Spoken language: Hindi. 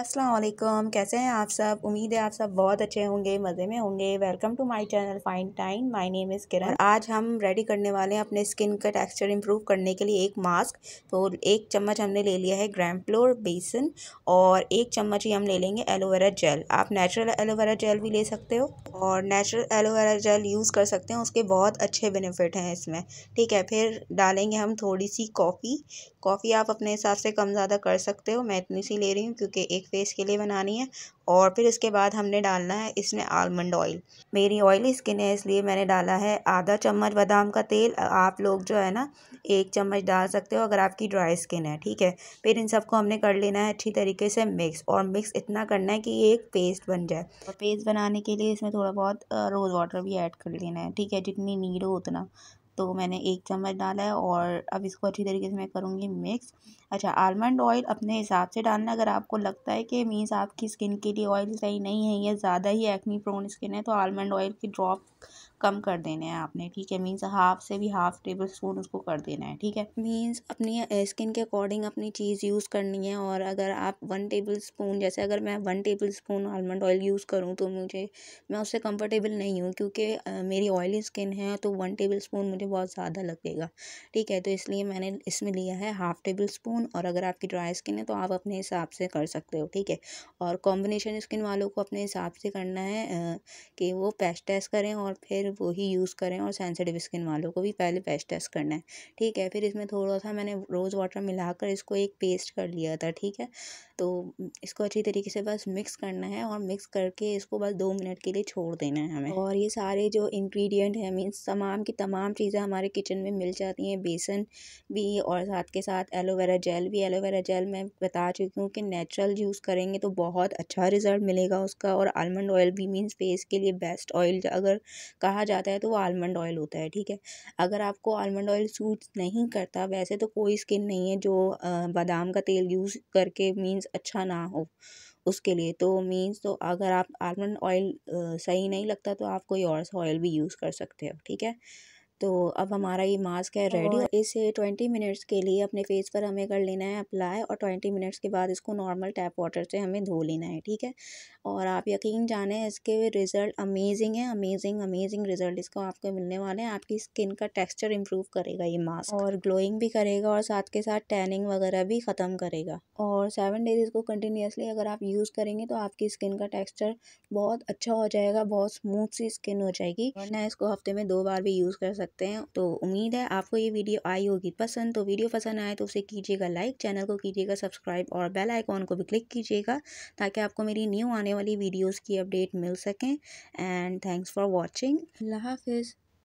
असलम कैसे हैं आप सब उम्मीद है आप सब बहुत अच्छे होंगे मज़े में होंगे welcome to my channel fine time my name is Kiran आज हम रेडी करने वाले हैं अपने स्किन का टेक्सचर इम्प्रूव करने के लिए एक मास्क तो एक चम्मच हमने ले लिया है ग्राम फ्लोर बेसन और एक चम्मच ही हम ले लेंगे एलोवेरा जेल आप नेचुरल एलोवेरा जेल भी ले सकते हो और नेचुरल एलोवेरा जेल यूज़ कर सकते हैं उसके बहुत अच्छे बेनिफिट हैं इसमें ठीक है फिर डालेंगे हम थोड़ी सी कॉफ़ी कॉफ़ी आप अपने हिसाब से कम ज़्यादा कर सकते हो मैं इतनी सी ले रही हूँ क्योंकि एक फेस के लिए बनानी है और फिर इसके बाद हमने डालना है इसमें आलमंड ऑयल मेरी ऑयली स्किन है इसलिए मैंने डाला है आधा चम्मच बादाम का तेल आप लोग जो है ना एक चम्मच डाल सकते हो अगर आपकी ड्राई स्किन है ठीक है फिर इन सबको हमने कर लेना है अच्छी तरीके से मिक्स और मिक्स इतना करना है कि ये एक पेस्ट बन जाए और पेस्ट बनाने के लिए इसमें थोड़ा बहुत रोज़ वाटर भी ऐड कर लेना है ठीक है जितनी नीड हो उतना तो मैंने एक चम्मच डाला है और अब इसको अच्छी तरीके से मैं करूँगी मिक्स अच्छा आलमंड ऑयल अपने हिसाब से डालना अगर आपको लगता है कि मीन्स आपकी स्किन के लिए ऑयल सही नहीं है या ज़्यादा ही एक्नी प्रोन स्किन है तो आलमंड ऑयल की ड्रॉप कम कर देने हैं आपने ठीक है मीन्स हाफ से भी हाफ टेबल स्पून उसको कर देना है ठीक है मीन्स अपनी स्किन के अकॉर्डिंग अपनी चीज़ यूज़ करनी है और अगर आप वन टेबल स्पून जैसे अगर मैं one tablespoon almond oil use करूँ तो मुझे मैं उससे कंफर्टेबल नहीं हूँ क्योंकि मेरी ऑयली स्किन है तो वन टेबल स्पून मुझे बहुत ज़्यादा लगेगा ठीक है तो इसलिए मैंने इसमें लिया है हाफ़ टेबल स्पून और अगर आपकी ड्राई स्किन है तो आप अपने हिसाब से कर सकते हो ठीक है और कॉम्बिनेशन स्किन वालों को अपने हिसाब से करना है कि वो पैच टेस्ट करें और फिर सिर्फ वही यूज़ करें और सेंसिटिव स्किन वालों को भी पहले पेस्ट टेस्ट करना है ठीक है फिर इसमें थोड़ा सा मैंने रोज़ वाटर मिलाकर इसको एक पेस्ट कर लिया था ठीक है तो इसको अच्छी तरीके से बस मिक्स करना है और मिक्स करके इसको बस दो मिनट के लिए छोड़ देना है हमें और ये सारे जो इन्ग्रीडियंट हैं मीन्स तमाम की तमाम चीज़ें हमारे किचन में मिल जाती हैं बेसन भी और साथ के साथ एलोवेरा जेल भी एलोवेरा जेल मैं बता चुकी हूँ कि नेचुरल यूज़ करेंगे तो बहुत अच्छा रिज़ल्ट मिलेगा उसका और आलमंड ऑयल भी मीन्स फेस के लिए बेस्ट ऑयल अगर कहा कहा जाता है तो वो आलमंड ऑयल होता है ठीक है अगर आपको आलमंड ऑयल सूट नहीं करता वैसे तो कोई स्किन नहीं है जो बादाम का तेल यूज़ करके मीन्स अच्छा ना हो उसके लिए तो मीन्स तो अगर आप आलमंड ऑयल सही नहीं लगता तो आप कोई और सा ऑयल भी यूज़ कर सकते हो ठीक है तो अब हमारा ये मास्क है रेडी इसे ट्वेंटी मिनट्स के लिए अपने फेस पर हमें कर लेना है अप्लाई और ट्वेंटी मिनट्स के बाद इसको नॉर्मल टैप वाटर से हमें धो लेना है ठीक है और आप यकीन जाने इसके रिज़ल्ट अमेजिंग है अमेजिंग अमेजिंग रिज़ल्ट इसको आपको मिलने वाले हैं आपकी स्किन का टेक्स्चर इम्प्रूव करेगा ये मास्क और ग्लोइंग भी करेगा और साथ के साथ टैनिंग वगैरह भी ख़त्म करेगा और सेवन डेज इसको कंटिन्यूसली अगर आप यूज़ करेंगे तो आपकी स्किन का टेक्स्चर बहुत अच्छा हो जाएगा बहुत स्मूथ सी स्किन हो जाएगी वरना इसको हफ्ते में दो बार भी यूज़ कर सकते सकते हैं तो उम्मीद है आपको ये वीडियो आई होगी पसंद तो वीडियो पसंद आए तो उसे कीजिएगा लाइक चैनल को कीजिएगा सब्सक्राइब और बेल आइकॉन को भी क्लिक कीजिएगा ताकि आपको मेरी न्यू आने वाली वीडियोज़ की अपडेट मिल सकें एंड थैंक्स फॉर वॉचिंग अल्लाह हाफिज़